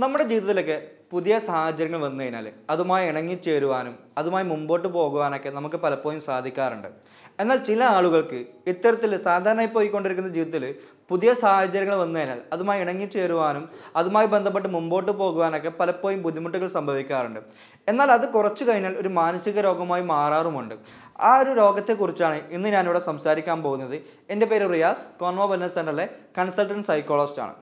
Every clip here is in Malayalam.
നമ്മുടെ ജീവിതത്തിലൊക്കെ പുതിയ സാഹചര്യങ്ങൾ വന്നു കഴിഞ്ഞാൽ അതുമായി ഇണങ്ങിച്ചേരുവാനും അതുമായി മുമ്പോട്ട് പോകുവാനൊക്കെ നമുക്ക് പലപ്പോഴും സാധിക്കാറുണ്ട് എന്നാൽ ചില ആളുകൾക്ക് ഇത്തരത്തിൽ സാധാരണയായി പോയിക്കൊണ്ടിരിക്കുന്ന ജീവിതത്തിൽ പുതിയ സാഹചര്യങ്ങൾ വന്നു കഴിഞ്ഞാൽ അതുമായി ഇണങ്ങിച്ചേരുവാനും അതുമായി ബന്ധപ്പെട്ട് മുമ്പോട്ട് പോകുവാനൊക്കെ പലപ്പോഴും ബുദ്ധിമുട്ടുകൾ സംഭവിക്കാറുണ്ട് എന്നാൽ അത് കുറച്ച് കഴിഞ്ഞാൽ ഒരു മാനസിക രോഗമായി മാറാറുമുണ്ട് ആ ഒരു രോഗത്തെക്കുറിച്ചാണ് ഇന്ന് ഞാനിവിടെ സംസാരിക്കാൻ പോകുന്നത് എൻ്റെ പേര് റിയാസ് കോൺവോ വെൽനസ് സെൻ്ററിലെ കൺസൾട്ടൻറ്റ് സൈക്കോളജിസ്റ്റാണ്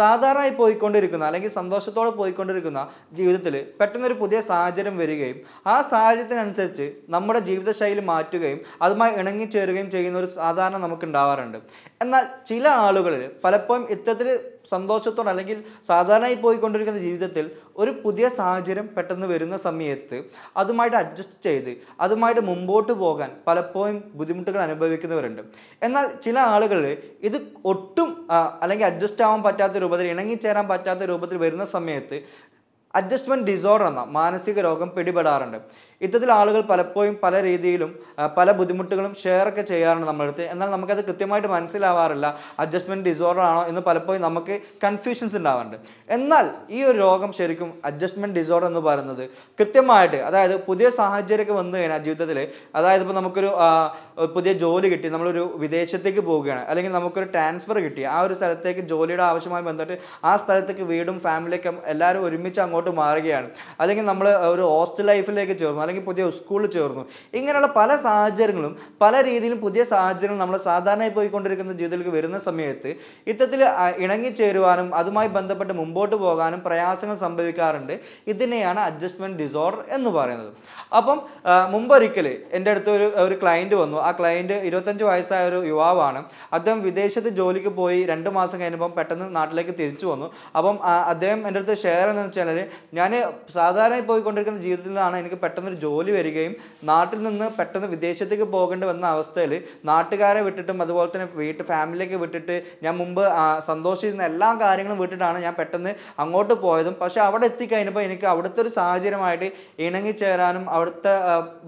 സാധാരണയായി പോയിക്കൊണ്ടിരിക്കുന്ന അല്ലെങ്കിൽ സന്തോഷത്തോടെ പോയിക്കൊണ്ടിരിക്കുന്ന ജീവിതത്തിൽ പെട്ടെന്നൊരു പുതിയ സാഹചര്യം വരികയും ആ സാഹചര്യത്തിനനുസരിച്ച് നമ്മുടെ ജീവിതശൈലി മാറ്റുകയും അതുമായി ഇണങ്ങിച്ചേരുകയും ചെയ്യുന്ന ഒരു സാധാരണ നമുക്ക് ഉണ്ടാവാറുണ്ട് എന്നാൽ ചില ആളുകളിൽ പലപ്പോഴും ഇത്തരത്തിൽ സന്തോഷത്തോടെ അല്ലെങ്കിൽ സാധാരണയായി പോയിക്കൊണ്ടിരിക്കുന്ന ജീവിതത്തിൽ ഒരു പുതിയ സാഹചര്യം പെട്ടെന്ന് വരുന്ന സമയത്ത് അതുമായിട്ട് അഡ്ജസ്റ്റ് ചെയ്ത് അതുമായിട്ട് മുമ്പോട്ട് പോകാൻ പലപ്പോഴും ബുദ്ധിമുട്ടുകൾ അനുഭവിക്കുന്നവരുണ്ട് എന്നാൽ ചില ആളുകൾ ഇത് ഒട്ടും അല്ലെങ്കിൽ അഡ്ജസ്റ്റ് ആവാൻ പറ്റാത്ത രൂപത്തിൽ ഇണങ്ങിച്ചേരാൻ പറ്റാത്ത രൂപത്തിൽ വരുന്ന സമയത്ത് അഡ്ജസ്റ്റ്മെൻറ്റ് ഡിസോർഡർ എന്ന മാനസിക രോഗം പിടിപെടാറുണ്ട് ഇത്തരത്തിൽ ആളുകൾ പലപ്പോഴും പല രീതിയിലും പല ബുദ്ധിമുട്ടുകളും ഷെയർ ഒക്കെ ചെയ്യാറുണ്ട് നമ്മളടുത്ത് എന്നാൽ നമുക്കത് കൃത്യമായിട്ട് മനസ്സിലാവാറില്ല അഡ്ജസ്റ്റ്മെൻറ്റ് ഡിസോർഡർ ആണോ എന്ന് പലപ്പോഴും നമുക്ക് കൺഫ്യൂഷൻസ് ഉണ്ടാവാറുണ്ട് എന്നാൽ ഈ ഒരു രോഗം ശരിക്കും അഡ്ജസ്റ്റ്മെൻറ്റ് ഡിസോർഡർ എന്ന് പറയുന്നത് കൃത്യമായിട്ട് അതായത് പുതിയ സാഹചര്യമൊക്കെ വന്നു കഴിഞ്ഞാൽ ജീവിതത്തിൽ അതായത് ഇപ്പോൾ നമുക്കൊരു പുതിയ ജോലി കിട്ടി നമ്മളൊരു വിദേശത്തേക്ക് പോവുകയാണ് അല്ലെങ്കിൽ നമുക്കൊരു ട്രാൻസ്ഫർ കിട്ടി ആ ഒരു സ്ഥലത്തേക്ക് ജോലിയുടെ ആവശ്യമായി ബന്ധപ്പെട്ട് ആ സ്ഥലത്തേക്ക് വീടും ഫാമിലിയൊക്കെ എല്ലാവരും ഒരുമിച്ച് അങ്ങോട്ട് അങ്ങോട്ട് മാറുകയാണ് അല്ലെങ്കിൽ നമ്മൾ ഒരു ഹോസ്റ്റൽ ലൈഫിലേക്ക് ചേർന്നു അല്ലെങ്കിൽ പുതിയ സ്കൂളിൽ ചേർന്നു ഇങ്ങനെയുള്ള പല സാഹചര്യങ്ങളും പല രീതിയിലും പുതിയ സാഹചര്യങ്ങൾ നമ്മൾ സാധാരണയായി പോയിക്കൊണ്ടിരിക്കുന്ന ജീവിതത്തിലേക്ക് വരുന്ന സമയത്ത് ഇത്തരത്തിൽ ഇണങ്ങിച്ചേരുവാനും അതുമായി ബന്ധപ്പെട്ട് മുമ്പോട്ട് പോകാനും പ്രയാസങ്ങൾ സംഭവിക്കാറുണ്ട് ഇതിനെയാണ് അഡ്ജസ്റ്റ്മെൻറ്റ് ഡിസോർഡർ എന്ന് പറയുന്നത് അപ്പം മുമ്പൊരിക്കൽ എൻ്റെ അടുത്ത് ഒരു ഒരു ക്ലയൻറ്റ് വന്നു ആ ക്ലയൻറ്റ് ഇരുപത്തഞ്ച് വയസ്സായ ഒരു യുവാവാണ് അദ്ദേഹം വിദേശത്ത് ജോലിക്ക് പോയി രണ്ട് മാസം കഴിഞ്ഞപ്പം പെട്ടെന്ന് നാട്ടിലേക്ക് തിരിച്ചു വന്നു അപ്പം അദ്ദേഹം എൻ്റെ അടുത്ത് ഷെയർ എന്ന് വെച്ചാൽ ഞാൻ സാധാരണ പോയിക്കൊണ്ടിരിക്കുന്ന ജീവിതത്തിലാണ് എനിക്ക് പെട്ടെന്നൊരു ജോലി വരികയും നാട്ടിൽ നിന്ന് പെട്ടെന്ന് വിദേശത്തേക്ക് പോകേണ്ടി വന്ന അവസ്ഥയിൽ നാട്ടുകാരെ വിട്ടിട്ടും അതുപോലെ തന്നെ വീട്ട് ഫാമിലിയൊക്കെ വിട്ടിട്ട് ഞാൻ മുമ്പ് സന്തോഷിച്ചിരുന്ന എല്ലാ കാര്യങ്ങളും വിട്ടിട്ടാണ് ഞാൻ പെട്ടെന്ന് അങ്ങോട്ട് പോയതും പക്ഷേ അവിടെ എത്തിക്കഴിഞ്ഞപ്പോൾ എനിക്ക് അവിടുത്തെ ഒരു സാഹചര്യമായിട്ട് ഇണങ്ങിച്ചേരാനും അവിടുത്തെ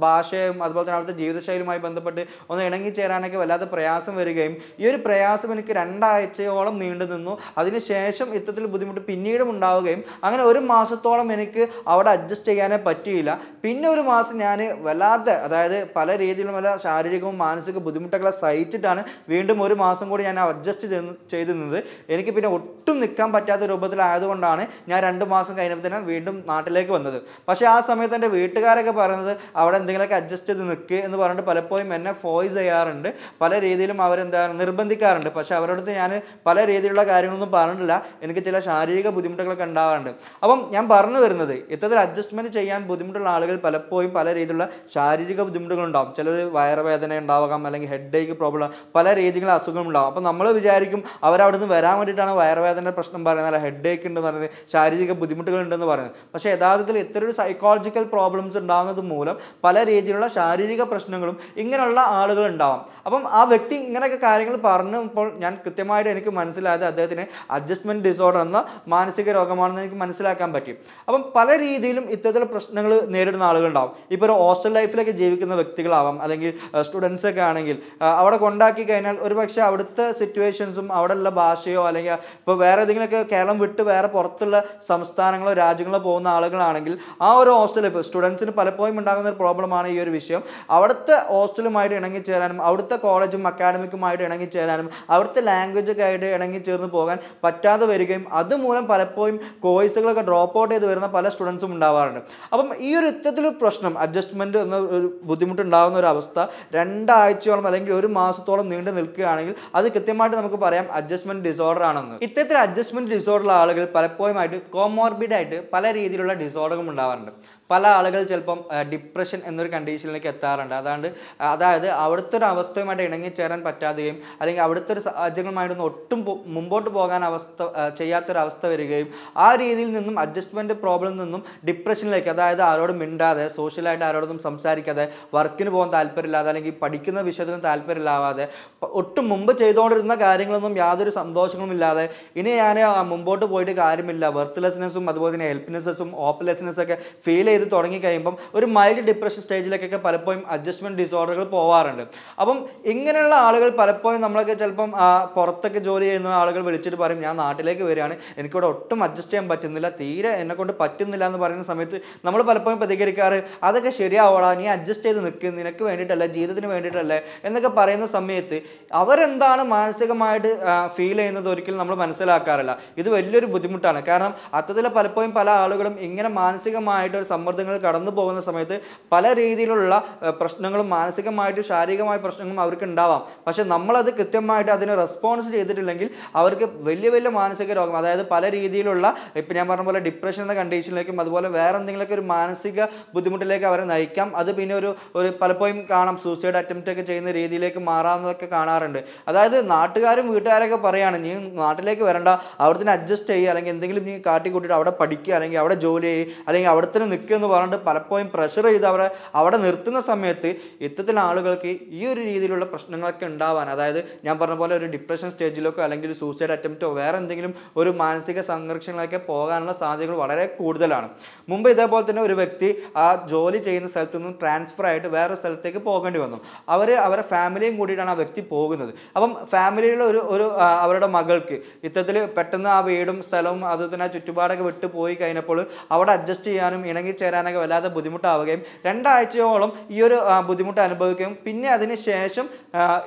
ഭാഷയും അതുപോലെ തന്നെ അവിടുത്തെ ജീവിതശൈലിയുമായി ബന്ധപ്പെട്ട് ഒന്ന് ഇണങ്ങിച്ചേരാനൊക്കെ വല്ലാത്ത പ്രയാസം വരികയും ഈ ഒരു പ്രയാസം എനിക്ക് രണ്ടാഴ്ചയോളം നീണ്ടു നിന്നു അതിനുശേഷം ഇത്തരത്തിൽ ബുദ്ധിമുട്ട് പിന്നീടും ഉണ്ടാവുകയും അങ്ങനെ ഒരു മാസം മാസത്തോളം എനിക്ക് അവിടെ അഡ്ജസ്റ്റ് ചെയ്യാനേ പറ്റിയില്ല പിന്നെ ഒരു മാസം ഞാൻ വല്ലാത്ത അതായത് പല രീതിയിലും പല ശാരീരികവും മാനസിക ബുദ്ധിമുട്ടുകളെ സഹിച്ചിട്ടാണ് വീണ്ടും ഒരു മാസം കൂടി ഞാൻ അഡ്ജസ്റ്റ് നിന്നത് എനിക്ക് പിന്നെ ഒട്ടും നിൽക്കാൻ പറ്റാത്ത രൂപത്തിലായതുകൊണ്ടാണ് ഞാൻ രണ്ട് മാസം കഴിഞ്ഞപ്പോൾ തന്നെ വീണ്ടും നാട്ടിലേക്ക് വന്നത് പക്ഷേ ആ സമയത്ത് എൻ്റെ വീട്ടുകാരൊക്കെ പറയുന്നത് അവിടെ എന്തെങ്കിലുമൊക്കെ അഡ്ജസ്റ്റ് ചെയ്ത് നിൽക്കുക എന്ന് പറഞ്ഞിട്ട് പലപ്പോഴും എന്നെ ഫോയ്സ് ചെയ്യാറുണ്ട് പല രീതിയിലും അവരെന്താ നിർബന്ധിക്കാറുണ്ട് പക്ഷേ അവരോട് ഞാൻ പല രീതിയിലുള്ള കാര്യങ്ങളൊന്നും പറഞ്ഞിട്ടില്ല എനിക്ക് ചില ശാരീരിക ബുദ്ധിമുട്ടുകളൊക്കെ ഉണ്ടാവാറുണ്ട് അപ്പം ഞാൻ ഞാൻ പറഞ്ഞു വരുന്നത് ഇത്തരത്തിൽ അഡ്ജസ്റ്റ്മെൻറ്റ് ചെയ്യാൻ ബുദ്ധിമുട്ടുള്ള ആളുകൾ പലപ്പോഴും പല രീതിയിലുള്ള ശാരീരിക ബുദ്ധിമുട്ടുകളുണ്ടാവും ചിലർ വയറുവേദന ഉണ്ടാവാം അല്ലെങ്കിൽ ഹെഡ് ഏക്ക് പ്രോബ്ലം പല രീതിയിലുള്ള അസുഖങ്ങൾ ഉണ്ടാവും അപ്പോൾ നമ്മൾ വിചാരിക്കും അവരവിടെ നിന്ന് വരാൻ വേണ്ടിയിട്ടാണ് വയറുവേദനയുടെ പ്രശ്നം പറയുന്നത് അല്ല ഹെഡ് ഏക്ക് ഉണ്ടെന്ന് പറയുന്നത് ശാരീരിക ബുദ്ധിമുട്ടുകൾ ഉണ്ടെന്ന് പറയുന്നത് പക്ഷേ യഥാർത്ഥത്തിൽ ഇത്തരം ഒരു സൈക്കോളജിക്കൽ പ്രോബ്ലംസ് ഉണ്ടാകുന്നത് മൂലം പല രീതിയിലുള്ള ശാരീരിക പ്രശ്നങ്ങളും ഇങ്ങനെയുള്ള ആളുകൾ ഉണ്ടാവാം അപ്പം ആ വ്യക്തി ഇങ്ങനെയൊക്കെ കാര്യങ്ങൾ പറഞ്ഞപ്പോൾ ഞാൻ കൃത്യമായിട്ട് എനിക്ക് മനസ്സിലായത് അദ്ദേഹത്തിന് അഡ്ജസ്റ്റ്മെൻറ്റ് ഡിസോർഡർ എന്ന മാനസിക രോഗമാണെന്ന് എനിക്ക് മനസ്സിലാക്കാൻ പറ്റി മനസ്സിലാക്കി അപ്പം പല രീതിയിലും ഇത്തരത്തിലുള്ള പ്രശ്നങ്ങൾ നേരിടുന്ന ആളുകളുണ്ടാവും ഇപ്പോൾ ഒരു ഹോസ്റ്റൽ ലൈഫിലൊക്കെ ജീവിക്കുന്ന വ്യക്തികളാവാം അല്ലെങ്കിൽ സ്റ്റുഡൻസൊക്കെ ആണെങ്കിൽ അവിടെ കൊണ്ടാക്കി കഴിഞ്ഞാൽ ഒരു പക്ഷേ അവിടുത്തെ സിറ്റുവേഷൻസും ഉള്ള ഭാഷയോ അല്ലെങ്കിൽ ഇപ്പോൾ വേറെ ഏതെങ്കിലുമൊക്കെ കേരളം വിട്ട് വേറെ പുറത്തുള്ള സംസ്ഥാനങ്ങളോ രാജ്യങ്ങളോ പോകുന്ന ആളുകളാണെങ്കിൽ ആ ഒരു ഹോസ്റ്റൽ ലൈഫ് സ്റ്റുഡൻസിന് പലപ്പോഴും ഉണ്ടാകുന്ന ഒരു പ്രോബ്ലമാണ് ഈ ഒരു വിഷയം അവിടുത്തെ ഹോസ്റ്റലുമായിട്ട് ഇണങ്ങിച്ചേരാനും അവിടുത്തെ കോളേജും അക്കാഡമിക്കുമായിട്ട് ഇണങ്ങിച്ചേരാനും അവിടുത്തെ ലാംഗ്വേജൊക്കെ ആയിട്ട് ഇണങ്ങിച്ചേർന്ന് പോകാൻ പറ്റാതെ വരികയും അതുമൂലം പലപ്പോഴും കോഴ്സുകളൊക്കെ ഡ്രോപ്പ് ഔട്ട് ചെയ്ത് വരുന്ന പല സ്റ്റുഡൻസും ഉണ്ടാവാറുണ്ട് അപ്പം ഈ ഒരു ഇത്തരത്തിൽ പ്രശ്നം അഡ്ജസ്റ്റ്മെൻറ്റ് എന്ന ഒരു ബുദ്ധിമുട്ടുണ്ടാകുന്ന ഒരു അവസ്ഥ രണ്ടാഴ്ചയോളം അല്ലെങ്കിൽ ഒരു മാസത്തോളം നീണ്ടു നിൽക്കുകയാണെങ്കിൽ അത് കൃത്യമായിട്ട് നമുക്ക് പറയാം അഡ്ജസ്റ്റ്മെൻറ്റ് ഡിസോർഡർ ആണെന്ന് ഇത്തരത്തിൽ അഡ്ജസ്റ്റ്മെൻറ്റ് ഡിസോർഡറുള്ള ആളുകൾ പലപ്പോഴും ആയിട്ട് കോമോർബിഡായിട്ട് പല രീതിയിലുള്ള ഡിസോർഡറും ഉണ്ടാവാറുണ്ട് പല ആളുകൾ ചിലപ്പം ഡിപ്രഷൻ എന്നൊരു കണ്ടീഷനിലേക്ക് എത്താറുണ്ട് അതാണ്ട് അതായത് അവിടുത്തെ ഒരു അവസ്ഥയുമായിട്ട് ഇണങ്ങിച്ചേരാൻ പറ്റാതെയും അല്ലെങ്കിൽ അവിടുത്തെ ഒരു സാഹചര്യങ്ങളുമായിട്ടൊന്നും ഒട്ടും മുമ്പോട്ട് പോകാൻ അവസ്ഥ ചെയ്യാത്തൊരവസ്ഥ വരികയും ആ രീതിയിൽ നിന്നും അഡ്ജസ്റ്റ് അഡ്ജസ്റ്റ്മെൻറ്റ് പ്രോബ്ലം നിന്നും ഡിപ്രഷനിലേക്ക് അതായത് ആരോടും മിണ്ടാതെ സോഷ്യലായിട്ട് ആരോടൊന്നും സംസാരിക്കാതെ വർക്കിന് പോകാൻ താല്പര്യമില്ലാതെ അല്ലെങ്കിൽ പഠിക്കുന്ന വിഷയത്തിന് താല്പര്യമില്ലാതെ ഒട്ടും മുമ്പ് ചെയ്തുകൊണ്ടിരുന്ന കാര്യങ്ങളൊന്നും യാതൊരു സന്തോഷങ്ങളും ഇല്ലാതെ ഇനി ഞാൻ മുമ്പോട്ട് പോയിട്ട് കാര്യമില്ല വെർത്ത്ലെസ്നെസ്സും അതുപോലെ തന്നെ ഹെൽപ്ലെസ്നെസ്സും ഓപ്പ്ലെസ്നെസ്സൊക്കെ ഫീൽ ചെയ്ത് തുടങ്ങി കഴിയുമ്പം ഒരു മൈൽഡ് ഡിപ്രഷൻ സ്റ്റേജിലേക്കൊക്കെ പലപ്പോഴും അഡ്ജസ്റ്റ്മെൻറ്റ് ഡിസോർഡറുകൾ പോവാറുണ്ട് അപ്പം ഇങ്ങനെയുള്ള ആളുകൾ പലപ്പോഴും നമ്മളൊക്കെ ചിലപ്പം പുറത്തൊക്കെ ജോലി ചെയ്യുന്ന ആളുകൾ വിളിച്ചിട്ട് പറയും ഞാൻ നാട്ടിലേക്ക് വരികയാണ് എനിക്കിവിടെ ഒട്ടും അഡ്ജസ്റ്റ് ചെയ്യാൻ പറ്റുന്നില്ല തീരെ കൊണ്ട് പറ്റുന്നില്ല എന്ന് പറയുന്ന സമയത്ത് നമ്മൾ പലപ്പോഴും പ്രതികരിക്കാറ് അതൊക്കെ ശരിയാവടാ നീ അഡ്ജസ്റ്റ് ചെയ്ത് നിൽക്കുക നിനക്ക് വേണ്ടിയിട്ടല്ലേ ജീവിതത്തിന് വേണ്ടിയിട്ടല്ലേ എന്നൊക്കെ പറയുന്ന സമയത്ത് അവരെന്താണ് മാനസികമായിട്ട് ഫീൽ ചെയ്യുന്നത് ഒരിക്കലും നമ്മൾ മനസ്സിലാക്കാറില്ല ഇത് വലിയൊരു ബുദ്ധിമുട്ടാണ് കാരണം അത്തരത്തിൽ പലപ്പോഴും പല ആളുകളും ഇങ്ങനെ മാനസികമായിട്ട് ഒരു സമ്മർദ്ദങ്ങൾ കടന്നു പോകുന്ന സമയത്ത് പല രീതിയിലുള്ള പ്രശ്നങ്ങളും മാനസികമായിട്ടും ശാരീരികമായ പ്രശ്നങ്ങളും അവർക്ക് ഉണ്ടാവാം പക്ഷെ നമ്മളത് കൃത്യമായിട്ട് അതിന് റെസ്പോൺസ് ചെയ്തിട്ടില്ലെങ്കിൽ അവർക്ക് വലിയ വലിയ മാനസിക രോഗം അതായത് പല രീതിയിലുള്ള ഇപ്പം ഞാൻ പറഞ്ഞ പോലെ ഡിപ്രഷൻ ഡിപ്രഷൻ എന്ന കണ്ടീഷനിലേക്കും അതുപോലെ വേറെ എന്തെങ്കിലുമൊക്കെ ഒരു മാനസിക ബുദ്ധിമുട്ടിലേക്ക് അവരെ നയിക്കാം അത് പിന്നെ ഒരു ഒരു പലപ്പോഴും കാണാം സൂസൈഡ് അറ്റംപ്റ്റ് ഒക്കെ ചെയ്യുന്ന രീതിയിലേക്ക് മാറാവുന്നതൊക്കെ കാണാറുണ്ട് അതായത് നാട്ടുകാരും വീട്ടുകാരൊക്കെ പറയുകയാണ് നീ നാട്ടിലേക്ക് വരണ്ട അവിടുത്തെ അഡ്ജസ്റ്റ് ചെയ്യുക അല്ലെങ്കിൽ എന്തെങ്കിലും നീ കാട്ടിക്കൂട്ടിയിട്ട് അവിടെ പഠിക്കുക അല്ലെങ്കിൽ അവിടെ ജോലി ചെയ്യുക അല്ലെങ്കിൽ അവിടെ തന്നെ നിൽക്കുക എന്ന് പറഞ്ഞിട്ട് പലപ്പോഴും പ്രഷർ ചെയ്ത് അവരെ അവിടെ നിർത്തുന്ന സമയത്ത് ഇത്തരത്തിൽ ആളുകൾക്ക് ഈ ഒരു രീതിയിലുള്ള പ്രശ്നങ്ങളൊക്കെ ഉണ്ടാവാൻ അതായത് ഞാൻ പറഞ്ഞ പോലെ ഒരു ഡിപ്രഷൻ സ്റ്റേജിലേക്കോ അല്ലെങ്കിൽ സൂസൈഡ് അറ്റംപ്റ്റോ വേറെ എന്തെങ്കിലും ഒരു മാനസിക സംഘർഷങ്ങളൊക്കെ പോകാനുള്ള സാധ്യത സാധ്യതകൾ വളരെ കൂടുതലാണ് മുമ്പ് ഇതേപോലെ തന്നെ ഒരു വ്യക്തി ആ ജോലി ചെയ്യുന്ന സ്ഥലത്തു നിന്നും ട്രാൻസ്ഫർ ആയിട്ട് വേറൊരു സ്ഥലത്തേക്ക് പോകേണ്ടി വന്നു അവർ അവരുടെ ഫാമിലിയും കൂടിയിട്ടാണ് ആ വ്യക്തി പോകുന്നത് അപ്പം ഫാമിലിയിലെ ഒരു ഒരു അവരുടെ മകൾക്ക് ഇത്തരത്തിൽ പെട്ടെന്ന് ആ വീടും സ്ഥലവും അതുപോലെ തന്നെ ചുറ്റുപാടൊക്കെ വിട്ടു പോയി കഴിഞ്ഞപ്പോൾ അവിടെ അഡ്ജസ്റ്റ് ചെയ്യാനും ചേരാനൊക്കെ വല്ലാതെ ബുദ്ധിമുട്ടാവുകയും രണ്ടാഴ്ചയോളം ഈ ഒരു ബുദ്ധിമുട്ട് അനുഭവിക്കുകയും പിന്നെ അതിന് ശേഷം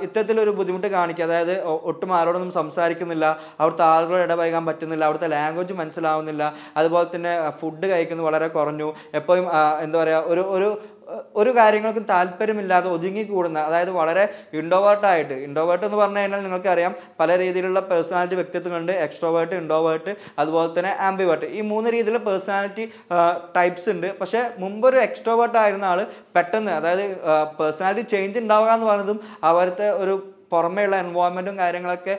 ഇത്തരത്തിലൊരു ബുദ്ധിമുട്ട് കാണിക്കുക അതായത് ഒട്ടും ആരോടൊന്നും സംസാരിക്കുന്നില്ല അവിടുത്തെ ആളുകളോട് ഇടപഴകാൻ പറ്റുന്നില്ല അവിടുത്തെ ലാംഗ്വേജ് മനസ്സിലാവുന്നില്ല അതുപോലെ അതുപോലെ തന്നെ ഫുഡ് കഴിക്കുന്നത് വളരെ കുറഞ്ഞു എപ്പോഴും എന്താ പറയുക ഒരു ഒരു ഒരു കാര്യങ്ങൾക്കും താല്പര്യമില്ലാതെ ഒതുങ്ങിക്കൂടുന്ന അതായത് വളരെ ഇൻഡോവേർട്ടായിട്ട് ഇൻഡോവേർട്ട് എന്ന് പറഞ്ഞു കഴിഞ്ഞാൽ നിങ്ങൾക്കറിയാം പല രീതിയിലുള്ള പേഴ്സണാലിറ്റി വ്യക്തിത്വങ്ങളുണ്ട് എക്സ്ട്രോവേർട്ട് ഇൻഡോവേർട്ട് അതുപോലെ തന്നെ ആംബിവേർട്ട് ഈ മൂന്ന് രീതിയിലുള്ള പേഴ്സണാലിറ്റി ടൈപ്സ് ഉണ്ട് പക്ഷേ മുമ്പൊരു എക്സ്ട്രോവേർട്ട് ആയിരുന്ന ആൾ പെട്ടെന്ന് അതായത് പേഴ്സണാലിറ്റി ചേഞ്ച് ഉണ്ടാവുക എന്ന് പറഞ്ഞതും അവരുടെ ഒരു പുറമേയുള്ള എൻവോൺമെൻറ്റും കാര്യങ്ങളൊക്കെ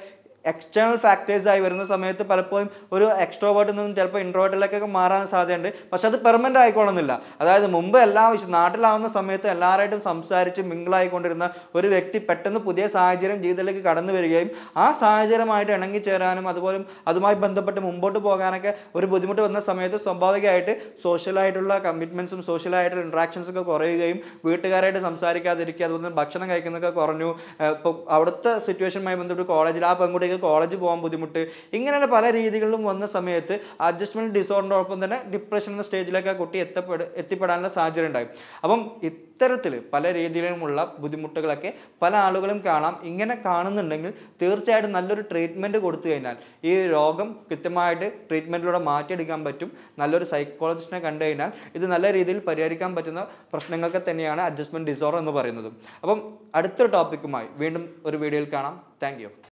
എക്സ്റ്റേണൽ ഫാക്ടേഴ്സായി വരുന്ന സമയത്ത് പലപ്പോഴും ഒരു എക്സ്ട്രോവേർട്ടിൽ നിന്നും ചിലപ്പോൾ ഇൻട്രോവേർട്ടിലേക്കൊക്കെ മാറാൻ സാധ്യതയുണ്ട് പക്ഷെ അത് പെർമനൻ്റ് ആയിക്കോളുന്നില്ല അതായത് മുമ്പ് എല്ലാ നാട്ടിലാവുന്ന സമയത്ത് എല്ലാവരായിട്ടും സംസാരിച്ച് മിങ്കിളായിക്കൊണ്ടിരുന്ന ഒരു വ്യക്തി പെട്ടെന്ന് പുതിയ സാഹചര്യം ജീവിതത്തിലേക്ക് കടന്നു വരികയും ആ സാഹചര്യമായിട്ട് ഇണങ്ങിച്ചേരാനും അതുപോലെ അതുമായി ബന്ധപ്പെട്ട് മുമ്പോട്ട് പോകാനൊക്കെ ഒരു ബുദ്ധിമുട്ട് വന്ന സമയത്ത് സ്വാഭാവികമായിട്ട് സോഷ്യലായിട്ടുള്ള കമ്മിറ്റ്മെൻറ്റ്സും സോഷ്യലായിട്ടുള്ള ഇൻട്രാക്ഷൻസൊക്കെ കുറയുകയും വീട്ടുകാരായിട്ട് സംസാരിക്കാതിരിക്കുക അതുപോലെ ഭക്ഷണം കഴിക്കുന്നതൊക്കെ കുറഞ്ഞു ഇപ്പോൾ അവിടുത്തെ സിറ്റുവേഷനുമായി ബന്ധപ്പെട്ട് കോളേജിൽ ആ പെൺകുട്ടികൾ കോളേജ് പോകാൻ ബുദ്ധിമുട്ട് ഇങ്ങനെയുള്ള പല രീതികളിലും വന്ന സമയത്ത് അഡ്ജസ്റ്റ്മെൻറ്റ് ഡിസോർഡറിനോടൊപ്പം തന്നെ ഡിപ്രഷൻ എന്ന സ്റ്റേജിലേക്ക് ആ കുട്ടി എത്തപ്പെട എത്തിപ്പെടാനുള്ള സാഹചര്യം ഉണ്ടായി അപ്പം ഇത്തരത്തിൽ പല രീതിയിലുമുള്ള ബുദ്ധിമുട്ടുകളൊക്കെ പല ആളുകളും കാണാം ഇങ്ങനെ കാണുന്നുണ്ടെങ്കിൽ തീർച്ചയായിട്ടും നല്ലൊരു ട്രീറ്റ്മെൻറ്റ് കൊടുത്തു കഴിഞ്ഞാൽ ഈ രോഗം കൃത്യമായിട്ട് ട്രീറ്റ്മെൻറ്റിലൂടെ മാറ്റിയെടുക്കാൻ പറ്റും നല്ലൊരു സൈക്കോളജിസ്റ്റിനെ കണ്ടു കഴിഞ്ഞാൽ ഇത് നല്ല രീതിയിൽ പരിഹരിക്കാൻ പറ്റുന്ന പ്രശ്നങ്ങളൊക്കെ തന്നെയാണ് അഡ്ജസ്റ്റ്മെൻറ്റ് ഡിസോർഡർ എന്ന് പറയുന്നത് അപ്പം അടുത്തൊരു ടോപ്പിക്കുമായി വീണ്ടും ഒരു വീഡിയോയിൽ കാണാം താങ്ക്